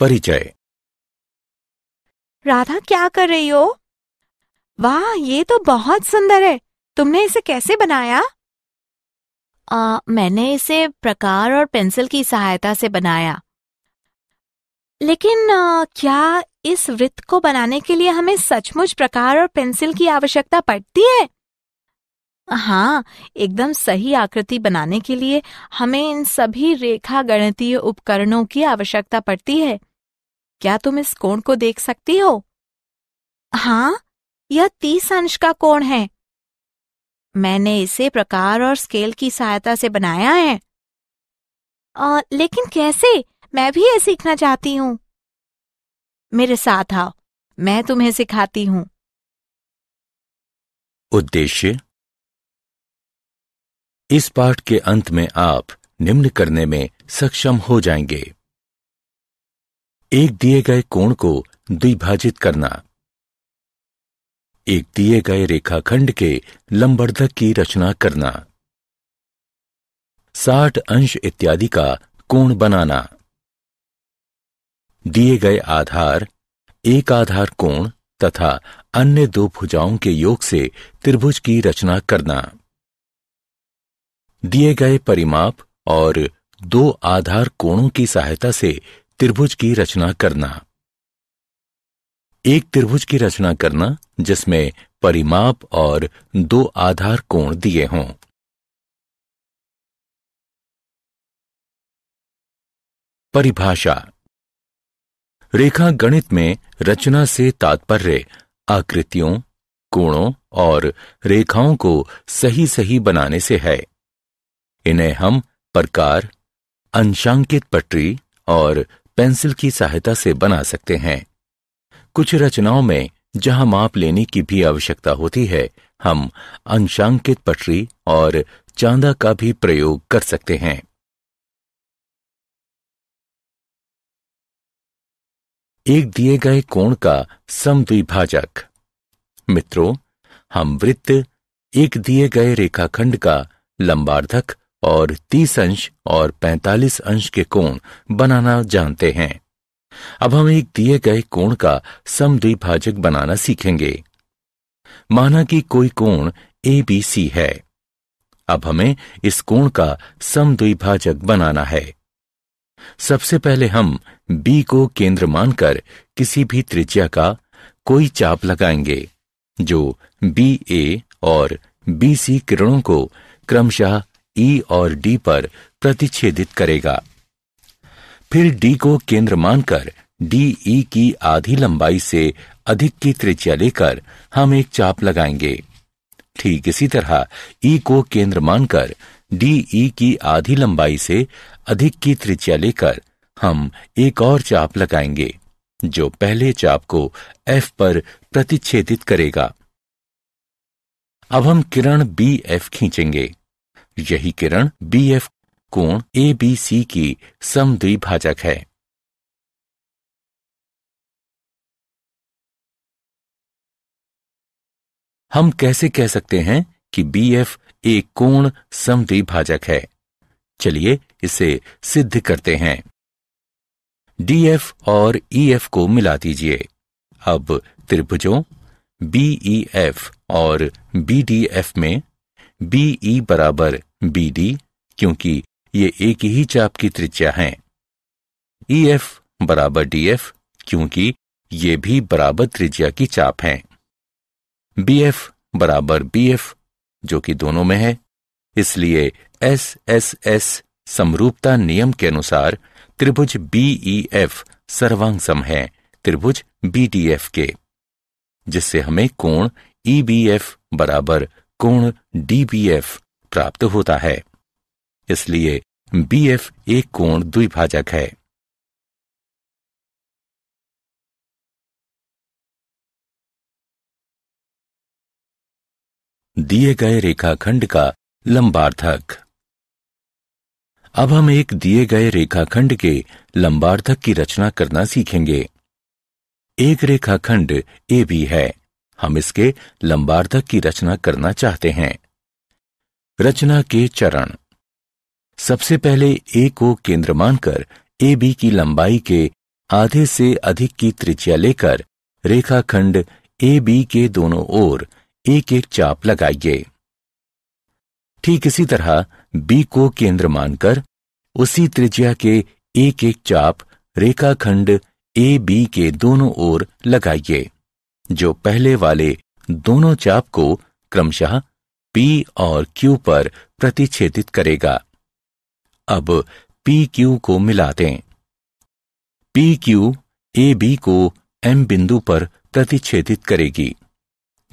परिचय राधा क्या कर रही हो वाह ये तो बहुत सुंदर है तुमने इसे कैसे बनाया आ, मैंने इसे प्रकार और पेंसिल की सहायता से बनाया लेकिन आ, क्या इस वृत्त को बनाने के लिए हमें सचमुच प्रकार और पेंसिल की आवश्यकता पड़ती है हाँ एकदम सही आकृति बनाने के लिए हमें इन सभी रेखा गणितीय उपकरणों की आवश्यकता पड़ती है क्या तुम इस कोण को देख सकती हो हाँ यह तीस अंश का कोण है मैंने इसे प्रकार और स्केल की सहायता से बनाया है आ, लेकिन कैसे मैं भी यह सीखना चाहती हूँ मेरे साथ आओ मैं तुम्हें सिखाती हूँ उद्देश्य इस पाठ के अंत में आप निम्न करने में सक्षम हो जाएंगे एक दिए गए कोण को द्विभाजित करना एक दिए गए रेखाखंड के लंबर्धक की रचना करना साठ अंश इत्यादि का कोण बनाना दिए गए आधार एक आधार कोण तथा अन्य दो भुजाओं के योग से त्रिभुज की रचना करना दिए गए परिमाप और दो आधार कोणों की सहायता से त्रिभुज की रचना करना एक त्रिभुज की रचना करना जिसमें परिमाप और दो आधार कोण दिए हों परिभाषा रेखा गणित में रचना से तात्पर्य आकृतियों कोणों और रेखाओं को सही सही बनाने से है इन्हें हम प्रकार अंशांकित पटरी और पेंसिल की सहायता से बना सकते हैं कुछ रचनाओं में जहां माप लेने की भी आवश्यकता होती है हम अंशांकित पटरी और चांदा का भी प्रयोग कर सकते हैं एक दिए गए कोण का समद्विभाजक मित्रों हम वृत्त एक दिए गए रेखाखंड का लंबार्धक और तीस अंश और पैंतालीस अंश के कोण बनाना जानते हैं अब हम एक दिए गए कोण का समद्विभाजक बनाना सीखेंगे माना कि कोई कोण ए बी सी है अब हमें इस कोण का समद्विभाजक बनाना है सबसे पहले हम बी को केंद्र मानकर किसी भी त्रिज्या का कोई चाप लगाएंगे जो बी ए और बी सी किरणों को क्रमशः ई और डी पर प्रतिच्छेदित करेगा फिर डी को केंद्र मानकर डी ई की आधी लंबाई से अधिक की त्रिज्या लेकर हम एक चाप लगाएंगे ठीक इसी तरह ई को केंद्र मानकर डी ई की आधी लंबाई से अधिक की त्रिज्या लेकर हम एक और चाप लगाएंगे जो पहले चाप को एफ पर प्रतिच्छेदित करेगा अब हम किरण बी एफ खींचेंगे यही किरण बी एफ कोण ए बी सी की समद्विभाजक है हम कैसे कह सकते हैं कि बी एफ एक कोण समद्विभाजक है चलिए इसे सिद्ध करते हैं डी एफ और ई e एफ को मिला दीजिए अब त्रिभुजों बीई एफ e और बी डी एफ में बी ई e बराबर बी डी क्योंकि ये एक ही चाप की त्रिज्या हैं। ई e एफ बराबर डी एफ क्योंकि ये भी बराबर त्रिज्या की चाप हैं। बी एफ बराबर बी एफ जो कि दोनों में है इसलिए एस एस एस समरूपता नियम के अनुसार त्रिभुज बी एफ e सर्वांगसम है त्रिभुज बी डी एफ के जिससे हमें कोण ई बी एफ बराबर कोण डीबीएफ प्राप्त होता है इसलिए बीएफ एक कोण द्विभाजक है दिए गए रेखाखंड का लंबार्थक अब हम एक दिए गए रेखाखंड के लंबार्थक की रचना करना सीखेंगे एक रेखाखंड ए भी है हम इसके लंबार्धक की रचना करना चाहते हैं रचना के चरण सबसे पहले ए को केंद्र मानकर ए बी की लंबाई के आधे से अधिक की त्रिज्या लेकर रेखाखंड ए बी के दोनों ओर एक एक चाप लगाइए ठीक इसी तरह बी को केंद्र मानकर उसी त्रिज्या के एक एक चाप रेखाखंड ए बी के दोनों ओर लगाइए जो पहले वाले दोनों चाप को क्रमशः P और Q पर प्रतिच्छेदित करेगा अब पी क्यू को मिला दें ए बी को एम बिंदु पर प्रतिच्छेदित करेगी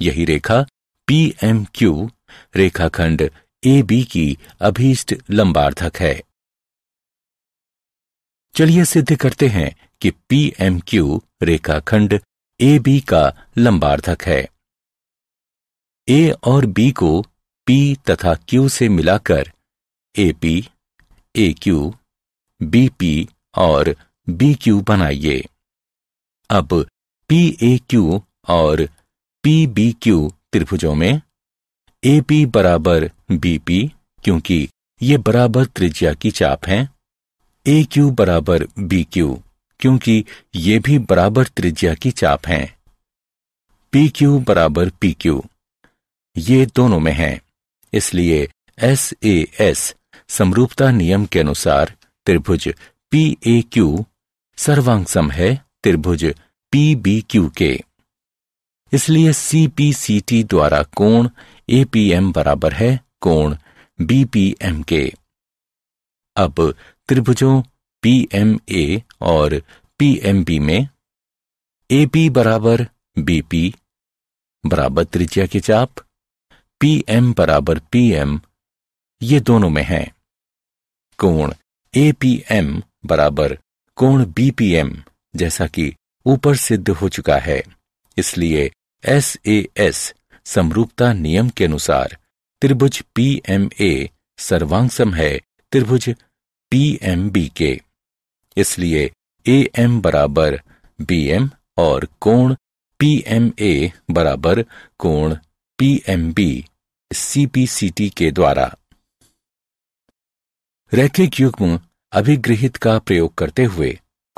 यही रेखा क्यू रेखाखंड ए बी की अभीष्ट लंबार्धक है चलिए सिद्ध करते हैं कि क्यू रेखाखंड ए बी का लंबार्धक है ए और बी को पी तथा क्यू से मिलाकर A P A Q B P और बी क्यू बनाइए अब पी ए क्यू और पी बी क्यू त्रिभुजों में ए पी बराबर बी पी क्योंकि ये बराबर त्रिज्या की चाप हैं ए क्यू बराबर बी क्यू क्योंकि ये भी बराबर त्रिज्या की चाप हैं। पी क्यू बराबर पी क्यू ये दोनों में हैं, इसलिए एस ए एस समरूपता नियम के अनुसार त्रिभुज पी ए क्यू सर्वांग सम है त्रिभुज पी बी क्यू के इसलिए सी पी सी टी द्वारा कोण ए पी एम बराबर है कोण बी पी एम के अब त्रिभुजों पीएमए और पीएमपी में ए बराबर बी पी बराबर त्रिज्या के चाप पी एम बराबर पी एम ये दोनों में है कोण ए पी एम बराबर कोण बी पी एम जैसा कि ऊपर सिद्ध हो चुका है इसलिए एस ए एस समरूपता नियम के अनुसार त्रिभुज पी एम ए सर्वांगसम है त्रिभुज पी एम बी के इसलिए ए एम बराबर बी एम और कोण पी एम ए बराबर कोण P M B C P C T के द्वारा रैखिक युग्म अभिगृहित का प्रयोग करते हुए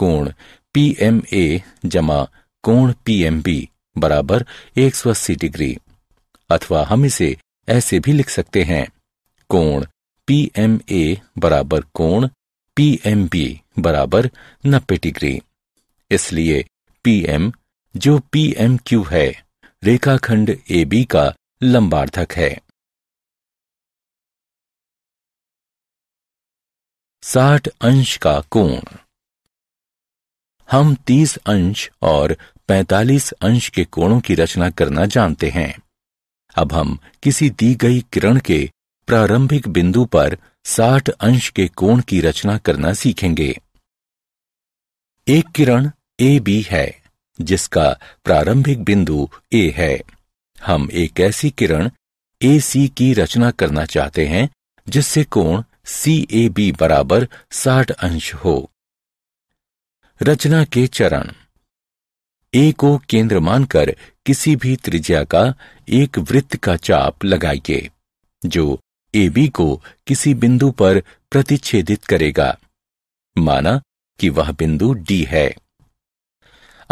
कोण पी एम ए जमा कोण पी एम बी बराबर एक सौ अस्सी डिग्री अथवा हम इसे ऐसे भी लिख सकते हैं कोण पी एम ए बराबर कोण पीएमपी बराबर नब्बे डिग्री इसलिए पीएम जो पीएमक्यू है रेखाखंड ए बी का लंबार्धक है साठ अंश का कोण हम तीस अंश और पैतालीस अंश के कोणों की रचना करना जानते हैं अब हम किसी दी गई किरण के प्रारंभिक बिंदु पर साठ अंश के कोण की रचना करना सीखेंगे एक किरण ए बी है जिसका प्रारंभिक बिंदु ए है हम एक ऐसी किरण ए सी की रचना करना चाहते हैं जिससे कोण सी ए बी बराबर साठ अंश हो रचना के चरण ए को केंद्र मानकर किसी भी त्रिज्या का एक वृत्त का चाप लगाइए जो ए बी को किसी बिंदु पर प्रतिच्छेदित करेगा माना कि वह बिंदु डी है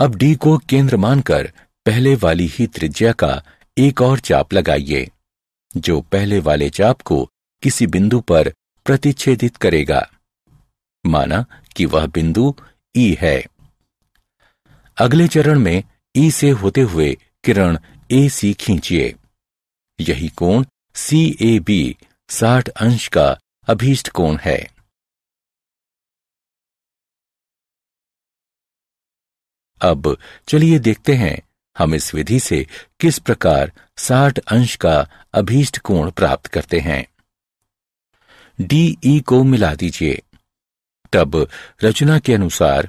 अब डी को केंद्र मानकर पहले वाली ही त्रिज्या का एक और चाप लगाइए जो पहले वाले चाप को किसी बिंदु पर प्रतिच्छेदित करेगा माना कि वह बिंदु ई है अगले चरण में ई से होते हुए किरण ए सी खींचिए यही कोण सी ए बी साठ अंश का अभीष्ट कोण है अब चलिए देखते हैं हम इस विधि से किस प्रकार साठ अंश का अभीष्ट कोण प्राप्त करते हैं डी ई को मिला दीजिए तब रचना के अनुसार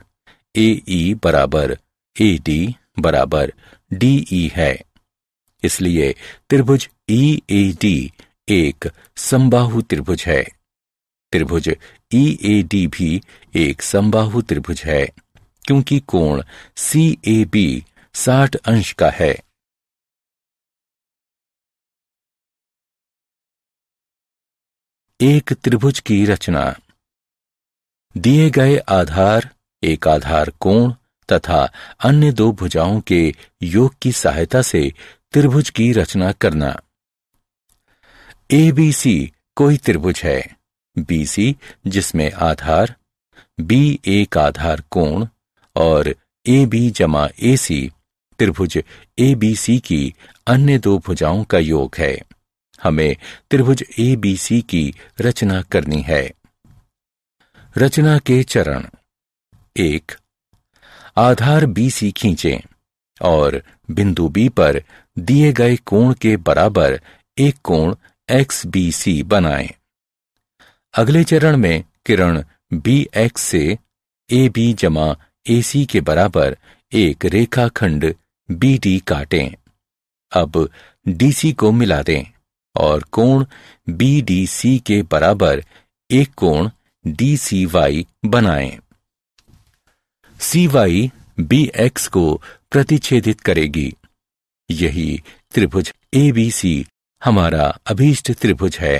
ए ई बराबर ए डी बराबर डी ई है इसलिए त्रिभुज ई ए डी एक संबाहु त्रिभुज है त्रिभुज ई ए डी भी एक संबाहु त्रिभुज है क्योंकि कोण सी ए बी साठ अंश का है एक त्रिभुज की रचना दिए गए आधार एक आधार कोण तथा अन्य दो भुजाओं के योग की सहायता से त्रिभुज की रचना करना ए बी सी कोई त्रिभुज है बी सी जिसमें आधार बी एक आधार कोण और ए बी जमा ए सी त्रिभुज ए बी सी की अन्य दो भुजाओं का योग है हमें त्रिभुज ए बी सी की रचना करनी है रचना के चरण एक आधार बी सी खींचें और बिंदु बी पर दिए गए कोण के बराबर एक कोण एक्स बी सी बनाए अगले चरण में किरण बी एक्स से ए बी जमा ए सी के बराबर एक रेखाखंड बी डी काटें अब डी सी को मिला दें और कोण बी डी सी के बराबर एक कोण डी सी वाई बनाएं। सी वाई बी एक्स को प्रतिच्छेदित करेगी यही त्रिभुज ए बी सी हमारा अभीष्ट त्रिभुज है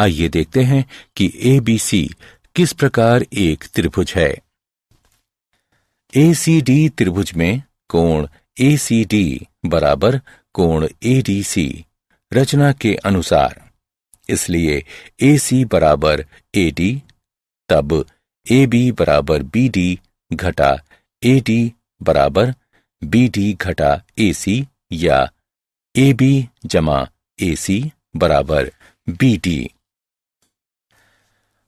आइए देखते हैं कि ए बी सी किस प्रकार एक त्रिभुज है ए सी डी त्रिभुज में कोण ए सी डी बराबर कोण ए डी सी रचना के अनुसार इसलिए ए सी बराबर ए डी तब ए बी बराबर बी डी घटा ए डी बराबर बी डी घटा ए सी या ए बी जमा ए सी बराबर बी डी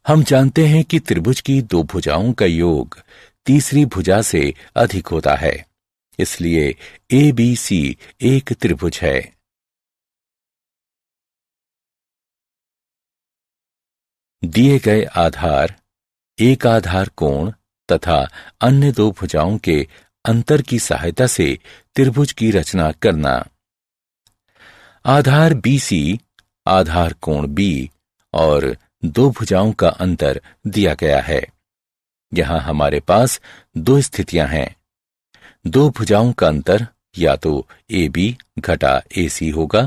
हम जानते हैं कि त्रिभुज की दो भुजाओं का योग तीसरी भुजा से अधिक होता है इसलिए ए बी सी एक त्रिभुज है दिए गए आधार एक आधार कोण तथा अन्य दो भुजाओं के अंतर की सहायता से त्रिभुज की रचना करना आधार बी सी आधार कोण बी और दो भुजाओं का अंतर दिया गया है यहां हमारे पास दो स्थितियां हैं दो भुजाओं का अंतर या तो ए बी घटा ए सी होगा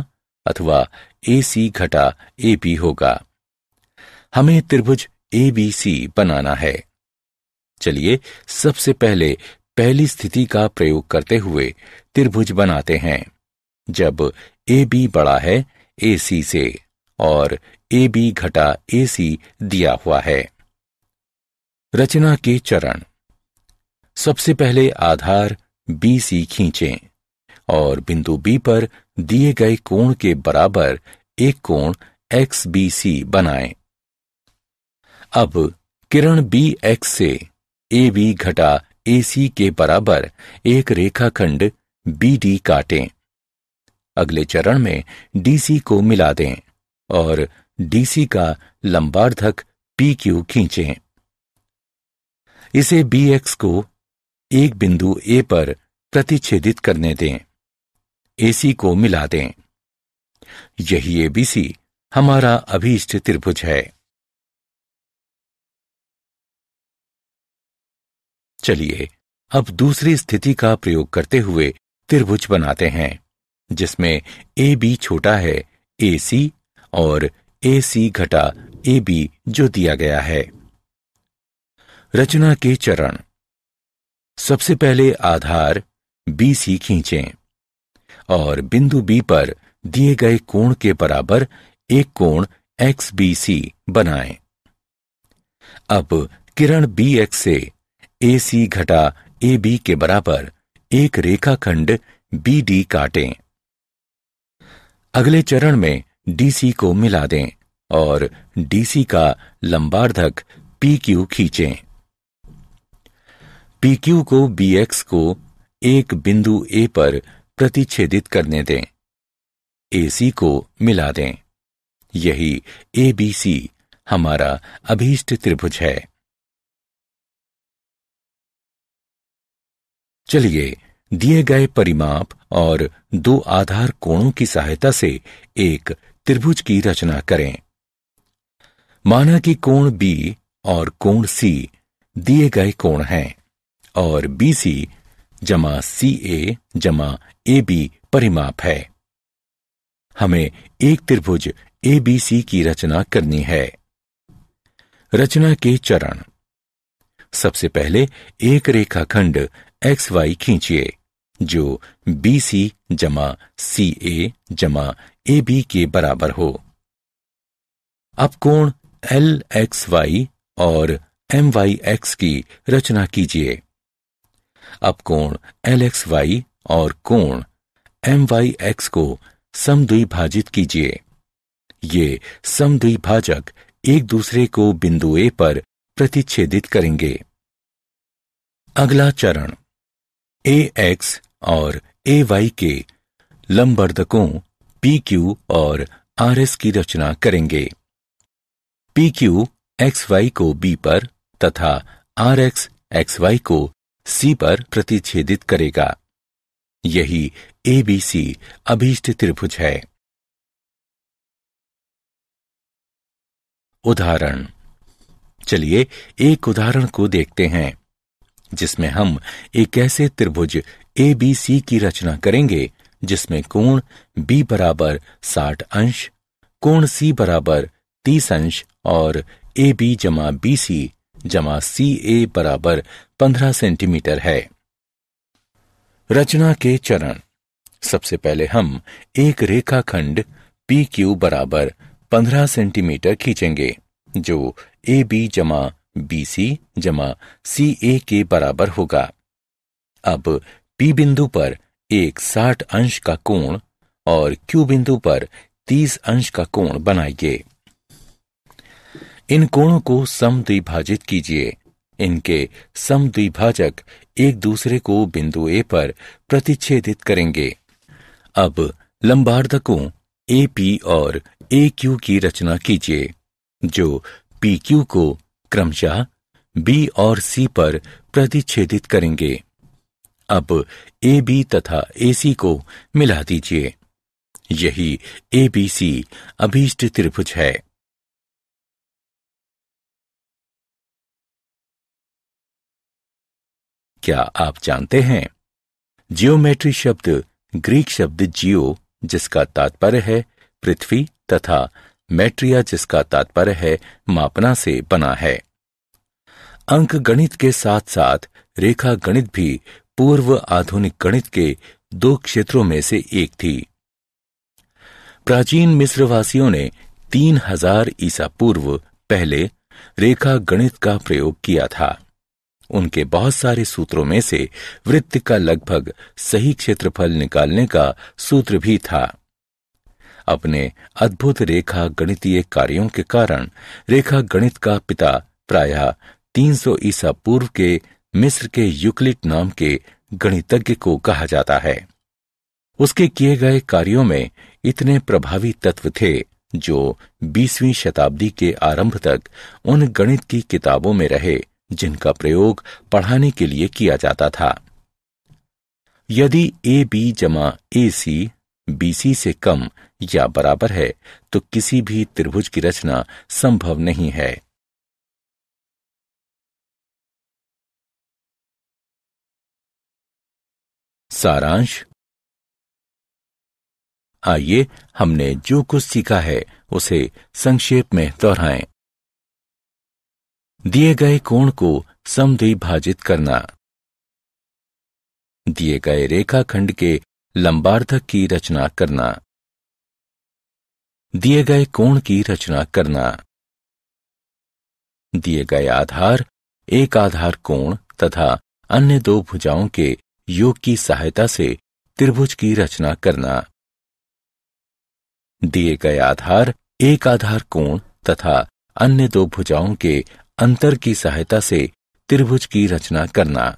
अथवा ए सी घटा ए बी होगा हमें त्रिभुज ए बी सी बनाना है चलिए सबसे पहले पहली स्थिति का प्रयोग करते हुए त्रिभुज बनाते हैं जब ए बी बड़ा है ए सी से और ए बी घटा ए सी दिया हुआ है रचना के चरण सबसे पहले आधार बी सी खींचें और बिंदु बी पर दिए गए कोण के बराबर एक कोण एक्स बी सी बनाए अब किरण बी एक्स से ए बी घटा ए सी के बराबर एक रेखाखंड बी डी काटें अगले चरण में डीसी को मिला दें और डीसी का लंबार्धक पी क्यू खींचें इसे बी एक्स को एक बिंदु ए पर प्रतिच्छेदित करने दें एसी को मिला दें यही एबीसी हमारा अभीष्ट त्रिभुज है चलिए अब दूसरी स्थिति का प्रयोग करते हुए त्रिभुज बनाते हैं जिसमें ए बी छोटा है ए सी और ए सी घटा ए बी जो दिया गया है रचना के चरण सबसे पहले आधार बी सी खींचें और बिंदु बी पर दिए गए कोण के बराबर एक कोण एक्स बी सी बनाए अब किरण बी एक्स से ए सी घटा ए बी के बराबर एक रेखाखंड बी डी काटें अगले चरण में डीसी को मिला दें और डीसी का लंबार्धक PQ खींचें पीक्यू को एक्स को एक बिंदु ए पर प्रतिच्छेदित करने दें सी को मिला दें यही सी हमारा अभीष्ट त्रिभुज है चलिए दिए गए परिमाप और दो आधार कोणों की सहायता से एक त्रिभुज की रचना करें माना कि कोण बी और कोण सी दिए गए कोण हैं और बी सी जमा सी ए जमा ए बी परिमाप है हमें एक त्रिभुज ए बी सी की रचना करनी है रचना के चरण सबसे पहले एक रेखाखंड एक्स वाई खींचिए जो बी सी जमा सी ए जमा ए बी के बराबर हो अब कोण एल एक्स वाई और एम वाई एक्स की रचना कीजिए अब कोण एल एक्स वाई और कोण एम वाई एक्स को समद्विभाजित कीजिए ये समद्विभाजक एक दूसरे को बिंदु ए पर प्रतिच्छेदित करेंगे अगला चरण ए एक्स और ए वाई के लंबर्धकों पी क्यू और आर एस की रचना करेंगे पी क्यू एक्स वाई को बी पर तथा आर एक्स एक्स वाई को सी पर प्रतिच्छेदित करेगा यही ए बी सी अभीष्ट त्रिभुज है उदाहरण चलिए एक उदाहरण को देखते हैं जिसमें हम एक ऐसे त्रिभुज ए बी सी की रचना करेंगे जिसमें कोण बी बराबर साठ अंश कोण सी बराबर तीस अंश और ए बी जमा बी सी जमा सी ए बराबर पंद्रह सेंटीमीटर है रचना के चरण सबसे पहले हम एक रेखाखंड पी क्यू बराबर पंद्रह सेंटीमीटर खींचेंगे जो ए बी जमा बी सी जमा सी ए के बराबर होगा अब पी बिंदु पर एक साठ अंश का कोण और क्यू बिंदु पर तीस अंश का कोण बनाइए इन कोणों को समद्विभाजित कीजिए इनके समद्विभाजक एक दूसरे को बिंदु ए पर प्रतिच्छेदित करेंगे अब लंबार्धकों ए पी और ए क्यू की रचना कीजिए जो पी क्यू को क्रमशः बी और सी पर प्रतिच्छेदित करेंगे अब ए बी तथा ए सी को मिला दीजिए यही ए बी सी अभीष्ट त्रिभुज है क्या आप जानते हैं जियोमेट्री शब्द ग्रीक शब्द जियो जिसका तात्पर्य है पृथ्वी तथा मैट्रिया जिसका तात्पर्य है मापना से बना है अंक गणित के साथ साथ रेखा गणित भी पूर्व आधुनिक गणित के दो क्षेत्रों में से एक थी प्राचीन मिस्रवासियों ने तीन हजार ईसा पूर्व पहले रेखा गणित का प्रयोग किया था उनके बहुत सारे सूत्रों में से वृत्त का लगभग सही क्षेत्रफल निकालने का सूत्र भी था अपने अद्भुत रेखा गणितीय कार्यों के कारण रेखा गणित का पिता प्रायः 300 ईसा पूर्व के मिस्र के यूक्लिड नाम के गणितज्ञ को कहा जाता है उसके किए गए कार्यों में इतने प्रभावी तत्व थे जो 20वीं शताब्दी के आरंभ तक उन गणित की किताबों में रहे जिनका प्रयोग पढ़ाने के लिए किया जाता था यदि ए बी जमा ए सी बीसी से कम या बराबर है तो किसी भी त्रिभुज की रचना संभव नहीं है सारांश आइए हमने जो कुछ सीखा है उसे संक्षेप में दोहराएं। दिए गए कोण को समद्विभाजित करना दिए गए रेखाखंड के लंबार्धक की रचना करना दिए गए कोण की रचना करना दिए गए आधार एक आधार कोण तथा अन्य दो भुजाओं के योग की सहायता से त्रिभुज की रचना करना दिए गए आधार एक आधार कोण तथा अन्य दो भुजाओं के अंतर की सहायता से त्रिभुज की रचना करना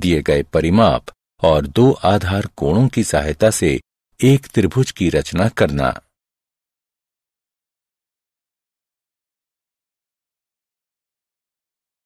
दिए गए परिमाप और दो आधार कोणों की सहायता से एक त्रिभुज की रचना करना